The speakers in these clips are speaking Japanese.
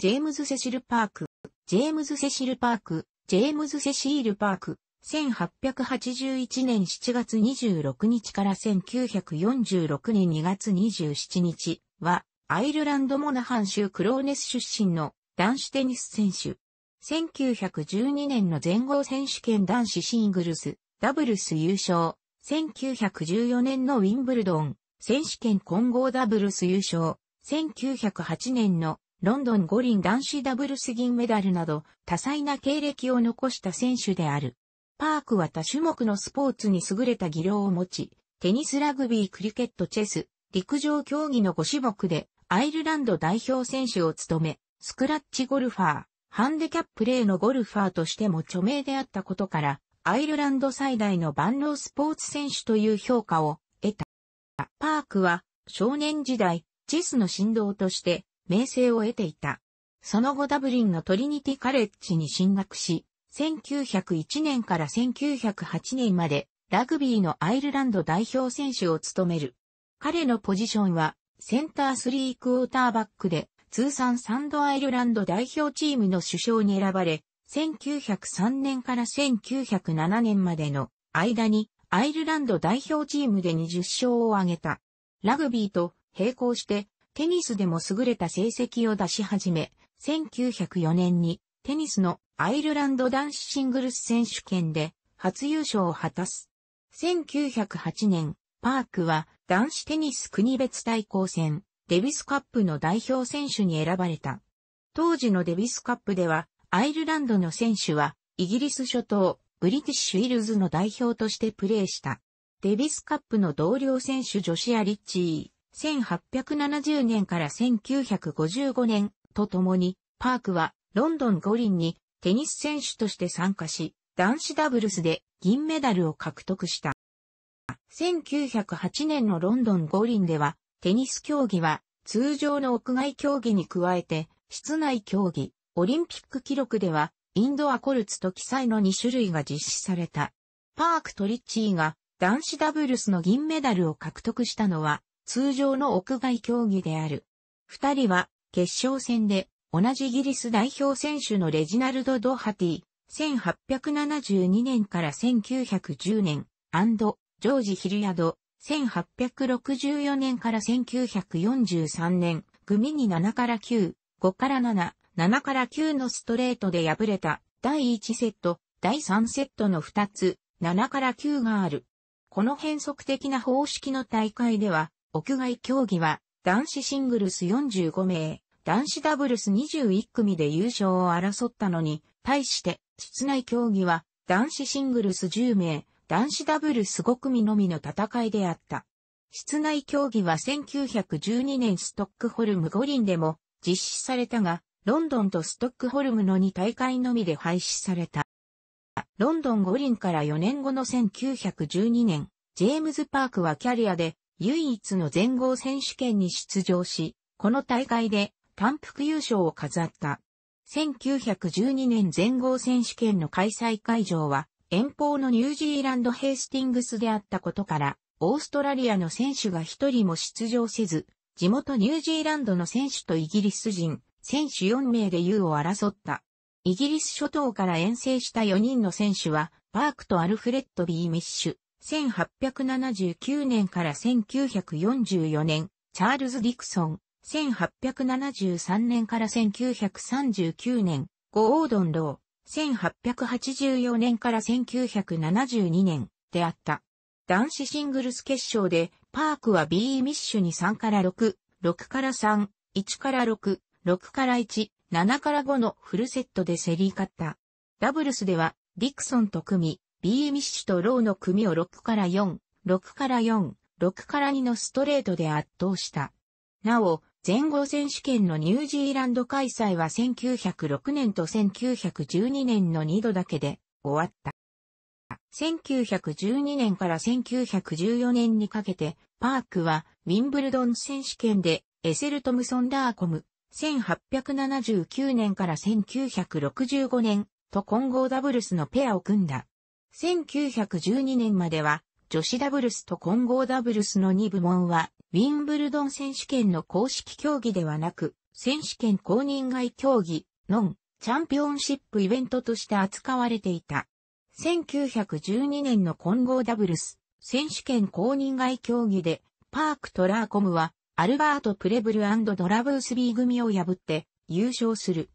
ジェームズ・セシル・パーク、ジェームズ・セシル・パーク、ジェームズ・セシール・パーク、1881年7月26日から1946年2月27日は、アイルランド・モナハン州クローネス出身の男子テニス選手。1912年の全豪選手権男子シングルス、ダブルス優勝。1914年のウィンブルドン、選手権混合ダブルス優勝。1908年のロンドン五輪男子ダブルス銀メダルなど多彩な経歴を残した選手である。パークは多種目のスポーツに優れた技量を持ち、テニスラグビークリケットチェス、陸上競技の5種目でアイルランド代表選手を務め、スクラッチゴルファー、ハンデキャップレーのゴルファーとしても著名であったことから、アイルランド最大の万能スポーツ選手という評価を得た。パークは少年時代、チェスの振動として名声を得ていた。その後ダブリンのトリニティカレッジに進学し、1901年から1908年までラグビーのアイルランド代表選手を務める。彼のポジションはセンタースリークォーターバックで通算3度アイルランド代表チームの首相に選ばれ、1903年から1907年までの間にアイルランド代表チームで20勝を挙げた。ラグビーと並行してテニスでも優れた成績を出し始め、1904年にテニスのアイルランド男子シングルス選手権で初優勝を果たす。1908年、パークは男子テニス国別対抗戦、デビスカップの代表選手に選ばれた。当時のデビスカップでは、アイルランドの選手は、イギリス諸島、ブリティッシュイルズの代表としてプレーした。デビスカップの同僚選手ジョシア・リッチー、1870年から1955年とともに、パークはロンドン五輪にテニス選手として参加し、男子ダブルスで銀メダルを獲得した。1908年のロンドン五輪では、テニス競技は通常の屋外競技に加えて、室内競技、オリンピック記録では、インドアコルツと記載の2種類が実施された。パークとリッチーが男子ダブルスの銀メダルを獲得したのは通常の屋外競技である。二人は決勝戦で同じイギリス代表選手のレジナルド・ドハティ、1872年から1910年、ジョージ・ヒルヤド、1864年から1943年、組に7から9、5から7、7から9のストレートで敗れた第1セット、第3セットの2つ、7から9がある。この変則的な方式の大会では、屋外競技は、男子シングルス45名、男子ダブルス21組で優勝を争ったのに、対して、室内競技は、男子シングルス10名、男子ダブルス5組のみの戦いであった。室内競技は1912年ストックホルム五輪でも実施されたが、ロンドンとストックホルムの2大会のみで廃止された。ロンドン五輪から4年後の1912年、ジェームズ・パークはキャリアで唯一の全豪選手権に出場し、この大会で単幅優勝を飾った。1912年全豪選手権の開催会場は遠方のニュージーランドヘイスティングスであったことから、オーストラリアの選手が一人も出場せず、地元ニュージーランドの選手とイギリス人、選手4名で優を争った。イギリス諸島から遠征した4人の選手は、パークとアルフレッド・ビー・ミッシュ、1879年から1944年、チャールズ・ディクソン、1873年から1939年、ゴーオードン・ロー、1884年から1972年であった。男子シングルス決勝で、パークは B ミッシュに3から6、6から3、1から6、6から1、7から5のフルセットで競り勝った。ダブルスでは、ディクソンと組み、B ミッシュとローの組を6から4、6から4、6から2のストレートで圧倒した。なお、全豪選手権のニュージーランド開催は1906年と1912年の2度だけで終わった。1912年から1914年にかけて、パークはウィンブルドン選手権でエセル・トムソン・ダーコム、1879年から1965年と混合ダブルスのペアを組んだ。1912年までは、女子ダブルスと混合ダブルスの2部門は、ウィンブルドン選手権の公式競技ではなく、選手権公認外競技、ノン、チャンピオンシップイベントとして扱われていた。1912年の混合ダブルス、選手権公認外競技で、パーク・トラーコムは、アルバート・プレブルドラブースビー組を破って、優勝する。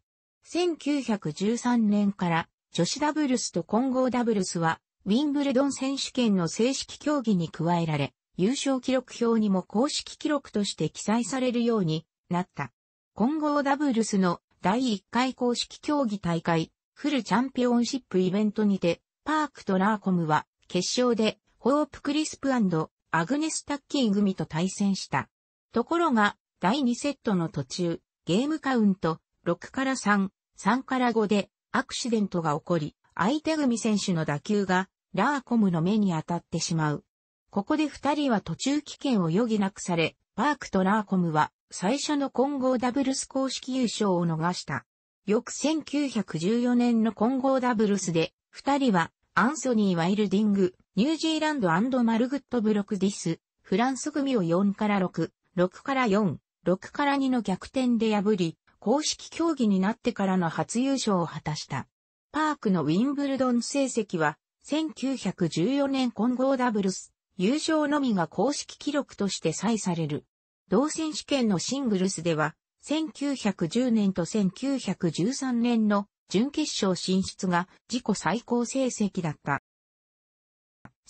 1913年から女子ダブルスと混合ダブルスは、ウィンブルドン選手権の正式競技に加えられ、優勝記録表にも公式記録として記載されるようになった。混合ダブルスの第1回公式競技大会、フルチャンピオンシップイベントにて、パークとラーコムは決勝でホープクリスプアグネス・タッキー組と対戦した。ところが、第2セットの途中、ゲームカウント6から3、3から5でアクシデントが起こり、相手組選手の打球がラーコムの目に当たってしまう。ここで二人は途中棄権を余儀なくされ、パークとラーコムは最初の混合ダブルス公式優勝を逃した。翌1914年の混合ダブルスで、二人はアンソニー・ワイルディング、ニュージーランドマルグット・ブロックディス、フランス組を4から6、6から4、6から2の逆転で破り、公式競技になってからの初優勝を果たした。パークのウィンブルドン成績は、1914年混合ダブルス、優勝のみが公式記録として採される。同選手権のシングルスでは、1910年と1913年の準決勝進出が自己最高成績だった。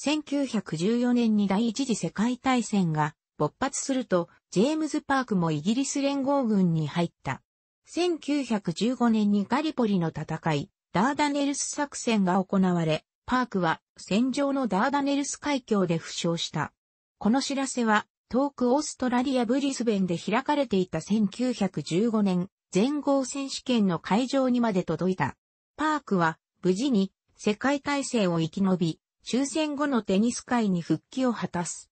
1914年に第一次世界大戦が勃発すると、ジェームズ・パークもイギリス連合軍に入った。1915年にガリポリの戦い、ダーダネルス作戦が行われ、パークは戦場のダーダネルス海峡で負傷した。この知らせは、遠くオーストラリアブリスベンで開かれていた1915年、全豪選手権の会場にまで届いた。パークは、無事に世界大戦を生き延び、終戦後のテニス界に復帰を果たす。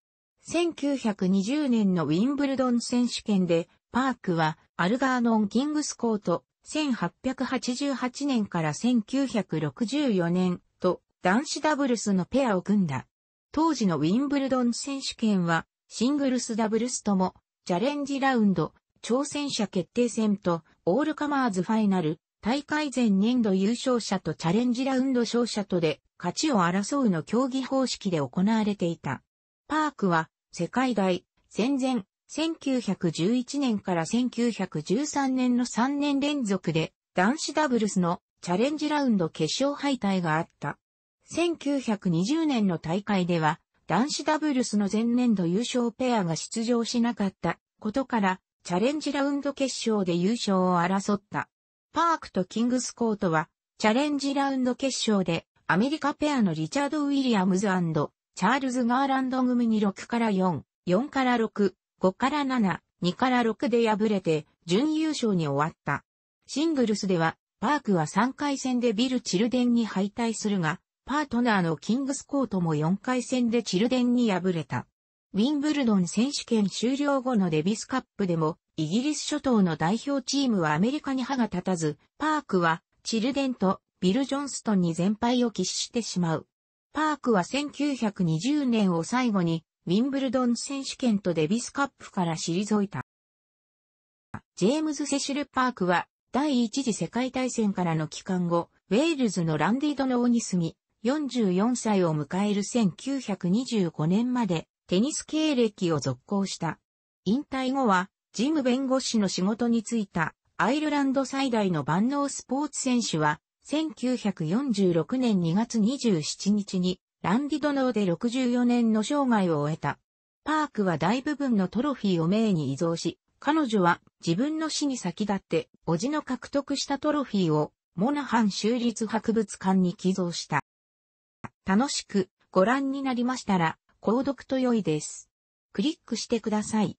1920年のウィンブルドン選手権でパークはアルガーノン・キングスコート、1888年から1964年と男子ダブルスのペアを組んだ。当時のウィンブルドン選手権はシングルスダブルスともチャレンジラウンド、挑戦者決定戦とオールカマーズファイナル、大会前年度優勝者とチャレンジラウンド勝者とで勝ちを争うの競技方式で行われていた。パークは世界大、戦前、1911年から1913年の3年連続で男子ダブルスのチャレンジラウンド決勝敗退があった。1920年の大会では男子ダブルスの前年度優勝ペアが出場しなかったことからチャレンジラウンド決勝で優勝を争った。パークとキングスコートはチャレンジラウンド決勝でアメリカペアのリチャード・ウィリアムズチャールズ・ガーランド組に6から4、4から6、5から7、2から6で敗れて準優勝に終わった。シングルスでは、パークは3回戦でビル・チルデンに敗退するが、パートナーのキングスコートも4回戦でチルデンに敗れた。ウィンブルドン選手権終了後のデビスカップでも、イギリス諸島の代表チームはアメリカに歯が立たず、パークはチルデンとビル・ジョンストンに全敗を喫してしまう。パークは1920年を最後にウィンブルドン選手権とデビスカップから退いた。ジェームズ・セシル・パークは、第一次世界大戦からの期間後、ウェールズのランディドの王に住み、44歳を迎える1925年まで、テニス経歴を続行した。引退後は、ジム弁護士の仕事に就いた、アイルランド最大の万能スポーツ選手は、1946年2月27日に、ランディドノーで64年の生涯を終えた。パークは大部分のトロフィーをメに依存し、彼女は自分の死に先立って、叔父の獲得したトロフィーをモナハン州立博物館に寄贈した。楽しくご覧になりましたら、購読と良いです。クリックしてください。